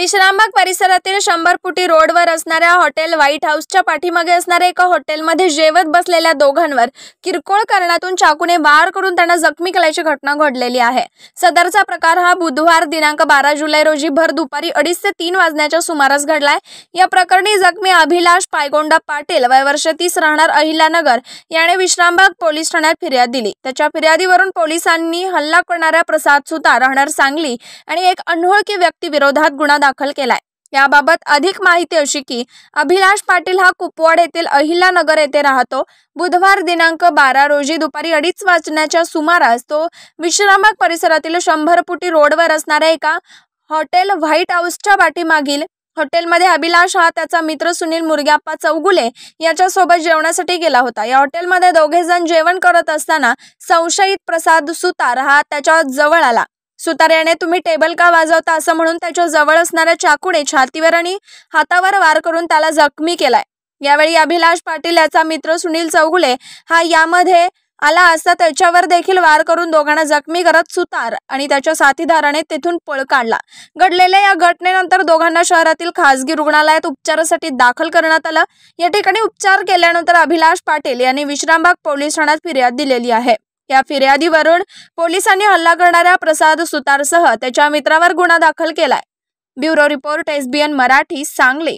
विश्रामबाग परिसरातील शंभर फुटी रोडवर असणाऱ्या हॉटेल व्हाईट हाऊसच्या पाठीमागे असणाऱ्या एका हॉटेलमध्ये जेवत बसलेल्या दोघांवर किरकोळ कारणातून चाकूने वार करून त्यांना जखमी केल्याची घटना घडलेली आहे सदरचा प्रकार हा बुधवार दिनांक बारा जुलै रोजी भर दुपारी अडीच ते तीन वाजण्याच्या सुमारास घडलाय या प्रकरणी जखमी अभिलाष पायगोंडा पाटील वय वर्ष तीस राहणार अहिलानगर याने विश्रामबाग पोलीस ठाण्यात फिर्याद दिली त्याच्या फिर्यादीवरून पोलिसांनी हल्ला करणाऱ्या प्रसाद सुता राहणार सांगली आणि एक अनोळखी व्यक्ती विरोधात गुन्हा दाखल केलाय याबाबत अधिक माहिती अशी की अभिलाष पाटील हा कुपवाड येथील अहिल्यानगर येथे राहतो बुधवार दिनांक बारा रोजी दुपारी अडीच वाजण्याच्या सुमारास तो विश्रामबाग परिसरातील शंभर फुटी रोडवर असणाऱ्या एका हॉटेल व्हाईट हाऊसच्या पाठीमागील हॉटेलमध्ये अभिलाष हा त्याचा मित्र सुनील मुरग्याप्पा चौगुले याच्यासोबत जेवणासाठी गेला होता या हॉटेलमध्ये दोघे जण जेवण करत असताना संशयित प्रसाद सुतार हा त्याच्या जवळ आला सुतार याने तुम्ही टेबल का वाजवता असं म्हणून त्याच्या जवळ असणाऱ्या चाकूने छातीवर आणि हातावर वार करून त्याला जखमी केलाय यावेळी अभिलाष पाटील याचा मित्र सुनील चौगुले हा यामध्ये आला असता त्याच्यावर देखील वार करून दोघांना जखमी करत सुतार आणि त्याच्या साथीदाराने तेथून पळ काढला घडलेल्या या घटनेनंतर दोघांना शहरातील खासगी रुग्णालयात उपचारासाठी दाखल करण्यात आलं या ठिकाणी उपचार केल्यानंतर अभिलाष पाटील यांनी विश्रामबाग पोलीस ठाण्यात फिर्याद दिलेली आहे या फिर्यादीवरून पोलिसांनी हल्ला करणाऱ्या प्रसाद सुतारसह त्याच्या मित्रावर गुन्हा दाखल केलाय bureau report SBN Marathi Sangli